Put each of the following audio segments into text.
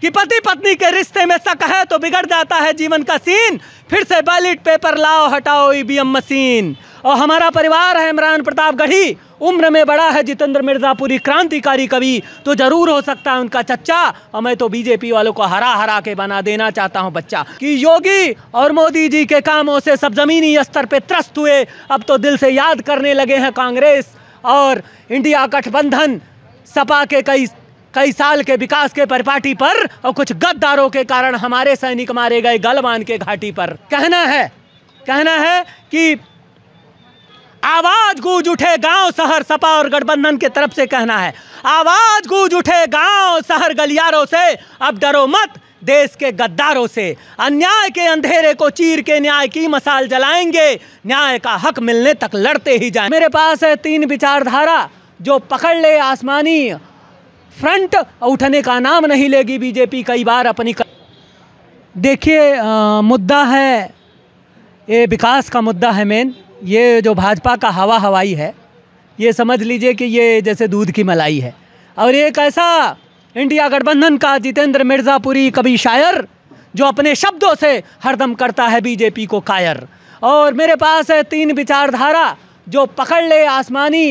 कि पति पत्नी के रिश्ते में शक है तो बिगड़ जाता है जीवन का सीन फिर से बैलेट पेपर लाओ हटाओ ईवीएम e मशीन और हमारा परिवार है इमरान प्रताप गढ़ी उम्र में बड़ा है जितेंद्र मिर्जापुरी क्रांतिकारी कवि तो जरूर हो सकता है उनका चच्चा और मैं तो बीजेपी वालों को हरा हरा के बना देना चाहता हूं बच्चा कि योगी और मोदी जी के कामों से सब जमीनी स्तर पे त्रस्त हुए अब तो दिल से याद करने लगे हैं कांग्रेस और इंडिया गठबंधन सपा के कई कई साल के विकास के परिपाटी पर और कुछ गद्दारों के कारण हमारे सैनिक मारे गए गलवान के घाटी पर कहना है कहना है कि आवाज गूंज उठे गांव शहर सपा और गठबंधन के तरफ से कहना है आवाज गूंज उठे गांव शहर गलियारों से अब डरो मत देश के गद्दारों से अन्याय के अंधेरे को चीर के न्याय की मसाल जलाएंगे न्याय का हक मिलने तक लड़ते ही जाए मेरे पास है तीन विचारधारा जो पकड़ ले आसमानी फ्रंट उठने का नाम नहीं लेगी बीजेपी कई बार अपनी कर... देखिए मुद्दा है ये विकास का मुद्दा है मेन ये जो भाजपा का हवा हवाई है ये समझ लीजिए कि ये जैसे दूध की मलाई है और एक ऐसा इंडिया गठबंधन का जितेंद्र मिर्ज़ापुरी कभी शायर जो अपने शब्दों से हरदम करता है बीजेपी को कायर और मेरे पास है तीन विचारधारा जो पकड़ ले आसमानी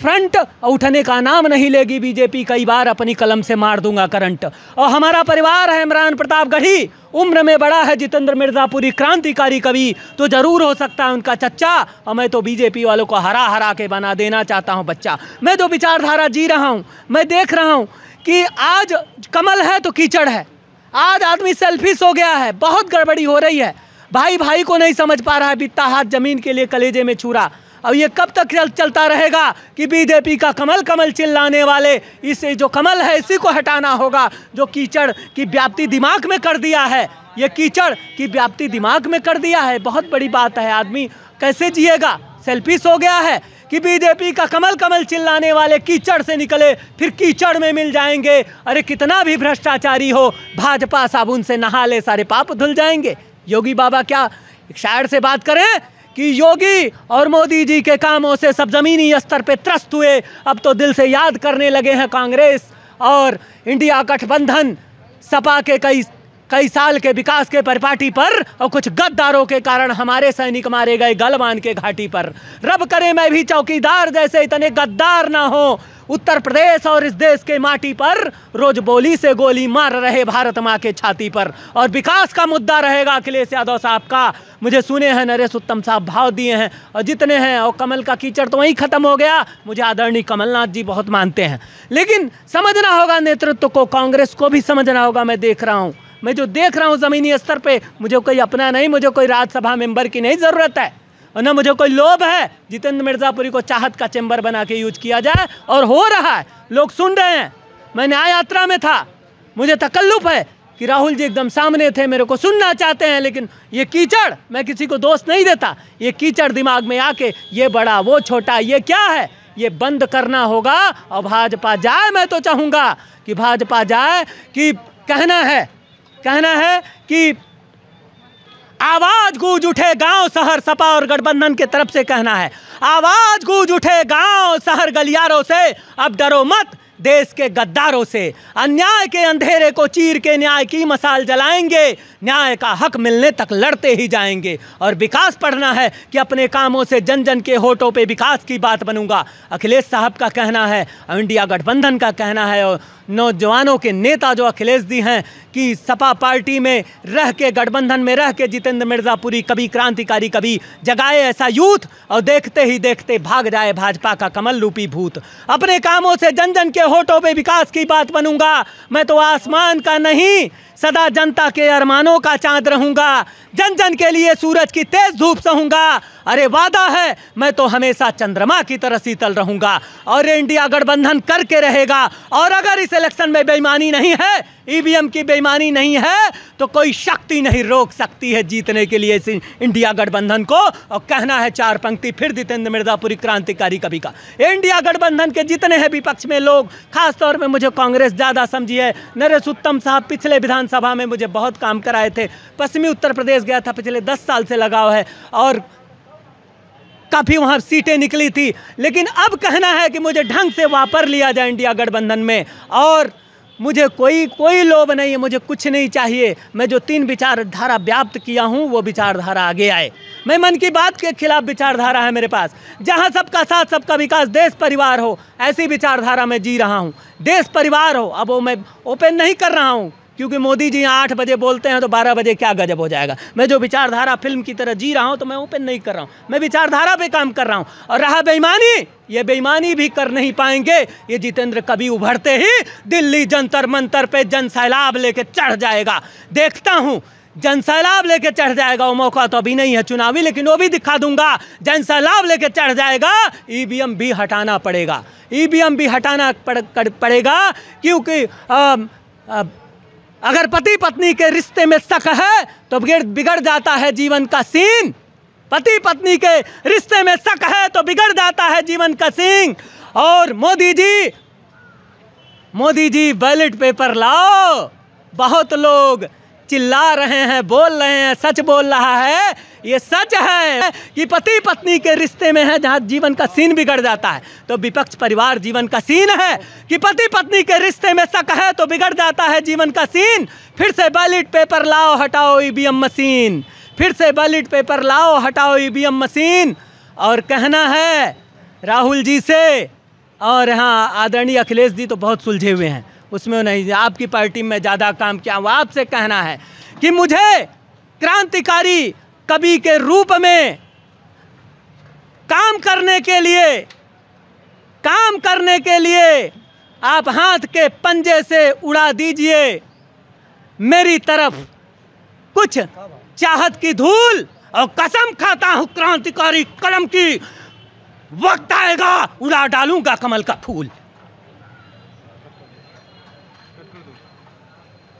फ्रंट उठने का नाम नहीं लेगी बीजेपी कई बार अपनी कलम से मार दूंगा करंट और हमारा परिवार है इमरान प्रताप गढ़ी उम्र में बड़ा है जितेंद्र मिर्जापुरी क्रांतिकारी कवि तो जरूर हो सकता है उनका चच्चा और मैं तो बीजेपी वालों को हरा हरा के बना देना चाहता हूँ बच्चा मैं तो विचारधारा जी रहा हूँ मैं देख रहा हूँ कि आज कमल है तो कीचड़ है आज आदमी सेल्फिस हो गया है बहुत गड़बड़ी हो रही है भाई भाई को नहीं समझ पा रहा है बित्ता हाथ जमीन के लिए कलेजे में छूरा अब ये कब तक चलता रहेगा कि बीजेपी का कमल कमल चिल्लाने वाले इसे जो कमल है इसी को हटाना होगा जो कीचड़ की व्याप्ति दिमाग में कर दिया है ये कीचड़ की व्याप्ति दिमाग में कर दिया है बहुत बड़ी बात है आदमी कैसे जिएगा सेल्फी हो गया है कि बीजेपी का कमल कमल चिल्लाने वाले कीचड़ से निकले फिर कीचड़ में मिल जाएंगे अरे कितना भी भ्रष्टाचारी हो भाजपा साबुन से नहा ले सारे पाप धुल जाएंगे योगी बाबा क्या शायर से बात करें कि योगी और मोदी जी के कामों से सब जमीनी स्तर पे त्रस्त हुए अब तो दिल से याद करने लगे हैं कांग्रेस और इंडिया गठबंधन सपा के कई कई साल के विकास के परिपाटी पर और कुछ गद्दारों के कारण हमारे सैनिक मारे गए गलवान के घाटी पर रब करे मैं भी चौकीदार जैसे इतने गद्दार ना हो उत्तर प्रदेश और इस देश के माटी पर रोज बोली से गोली मार रहे भारत माँ के छाती पर और विकास का मुद्दा रहेगा अखिलेश यादव साहब का मुझे सुने हैं नरेश उत्तम साहब भाव दिए हैं और जितने हैं और कमल का कीचड़ तो वहीं ख़त्म हो गया मुझे आदरणीय कमलनाथ जी बहुत मानते हैं लेकिन समझना होगा नेतृत्व को कांग्रेस को भी समझना होगा मैं देख रहा हूँ मैं जो देख रहा हूँ ज़मीनी स्तर पर मुझे कोई अपना नहीं मुझे कोई राज्यसभा मेंबर की नहीं ज़रूरत है और ना मुझे कोई लोभ है जितेंद्र मिर्ज़ापुरी को चाहत का चैम्बर बना के यूज किया जाए और हो रहा है लोग सुन रहे हैं मैं न्याय यात्रा में था मुझे तकल्लुफ है कि राहुल जी एकदम सामने थे मेरे को सुनना चाहते हैं लेकिन ये कीचड़ मैं किसी को दोस्त नहीं देता ये कीचड़ दिमाग में आके ये बड़ा वो छोटा ये क्या है ये बंद करना होगा और भाजपा जाए मैं तो चाहूँगा कि भाजपा जाए कि कहना है कहना है कि आवाज गूंज उठे गांव शहर सपा और गठबंधन के तरफ से कहना है आवाज गूंज उठे गांव शहर गलियारों से अब डरो मत देश के गद्दारों से अन्याय के अंधेरे को चीर के न्याय की मसाल जलाएंगे न्याय का हक मिलने तक लड़ते ही जाएंगे और विकास पढ़ना है कि अपने कामों से जन जन के होठों पे विकास की बात बनूंगा अखिलेश साहब का कहना है इंडिया गठबंधन का कहना है और नौजवानों के नेता जो अखिलेश जी हैं कि सपा पार्टी में रह के गठबंधन में रह के जितेंद्र मिर्ज़ापुरी कभी क्रांतिकारी कभी जगाए ऐसा यूथ और देखते ही देखते भाग जाए भाजपा का कमल रूपी भूत अपने कामों से जन जन के होठों पे विकास की बात बनूंगा मैं तो आसमान का नहीं सदा जनता के अरमानों का चांद रहूंगा जन जन के लिए सूरज की तेज धूप सहूंगा अरे वादा है मैं तो हमेशा चंद्रमा की तरह शीतल रहूंगा और इंडिया गठबंधन करके रहेगा और अगर इस इलेक्शन में बेईमानी नहीं है ईवीएम की बेईमानी नहीं है तो कोई शक्ति नहीं रोक सकती है जीतने के लिए इस इंडिया गठबंधन को और कहना है चार पंक्ति फिर जितेंद्र मिर्जापुरी क्रांतिकारी कवि का इंडिया गठबंधन के जितने हैं विपक्ष में लोग खासतौर पर मुझे कांग्रेस ज़्यादा समझी है नरेश उत्तम साहब पिछले विधानसभा में मुझे बहुत काम कराए थे पश्चिमी उत्तर प्रदेश गया था पिछले दस साल से लगाव है और काफ़ी वहाँ सीटें निकली थी लेकिन अब कहना है कि मुझे ढंग से वापर लिया जाए इंडिया गठबंधन में और मुझे कोई कोई लोभ नहीं है मुझे कुछ नहीं चाहिए मैं जो तीन विचारधारा व्याप्त किया हूँ वो विचारधारा आगे आए मैं मन की बात के खिलाफ विचारधारा है मेरे पास जहाँ सबका साथ सबका विकास देश परिवार हो ऐसी विचारधारा मैं जी रहा हूँ देश परिवार हो अब वो मैं ओपन नहीं कर रहा हूँ क्योंकि मोदी जी आठ बजे बोलते हैं तो बारह बजे क्या गजब हो जाएगा मैं जो विचारधारा फिल्म की तरह जी रहा हूँ तो मैं ओपन नहीं कर रहा हूँ मैं विचारधारा पे काम कर रहा हूँ और रहा बेईमानी ये बेईमानी भी कर नहीं पाएंगे ये जितेंद्र कभी उभरते ही दिल्ली जंतर मंतर पे जन सैलाब लेके चढ़ जाएगा देखता हूँ जन सैलाब लेके चढ़ जाएगा वो मौका तो अभी नहीं है चुनावी लेकिन वो भी दिखा दूंगा जन सैलाब लेके चढ़ जाएगा ईवीएम भी हटाना पड़ेगा ईवीएम भी हटाना पड़, पड़ेगा क्योंकि अगर पति पत्नी के रिश्ते में शक है तो बिगड़ बिगड़ जाता है जीवन का सीन पति पत्नी के रिश्ते में शक है तो बिगड़ जाता है जीवन का सिंह और मोदी जी मोदी जी बैलेट पेपर लाओ बहुत लोग चिल्ला रहे हैं बोल रहे हैं सच बोल रहा है ये सच है कि पति पत्नी के रिश्ते में है जहाँ जीवन का सीन बिगड़ जाता है तो विपक्ष परिवार जीवन का सीन है कि पति पत्नी के रिश्ते में शक है तो बिगड़ जाता है जीवन का सीन फिर से बैलेट पेपर लाओ हटाओ ईवीएम मशीन फिर से बैलेट पेपर लाओ हटाओ ई e मशीन और कहना है राहुल जी से और हाँ आदरणीय अखिलेश जी तो बहुत सुलझे हुए हैं उसमें नहीं आपकी पार्टी में ज़्यादा काम किया वो आपसे कहना है कि मुझे क्रांतिकारी कवि के रूप में काम करने के लिए काम करने के लिए आप हाथ के पंजे से उड़ा दीजिए मेरी तरफ कुछ चाहत की धूल और कसम खाता हूँ क्रांतिकारी कलम की वक्त आएगा उड़ा डालूंगा कमल का फूल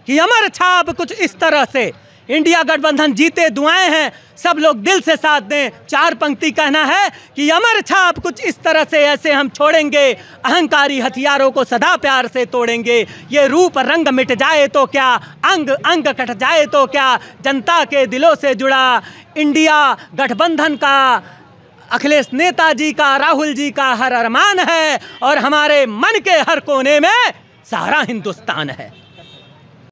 कि अमर छाप कुछ इस तरह से इंडिया गठबंधन जीते दुआएं हैं सब लोग दिल से साथ दें चार पंक्ति कहना है कि अमर छाप कुछ इस तरह से ऐसे हम छोड़ेंगे अहंकारी हथियारों को सदा प्यार से तोड़ेंगे ये रूप रंग मिट जाए तो क्या अंग अंग कट जाए तो क्या जनता के दिलों से जुड़ा इंडिया गठबंधन का अखिलेश नेताजी का राहुल जी का हर अरमान है और हमारे मन के हर कोने में सारा हिंदुस्तान है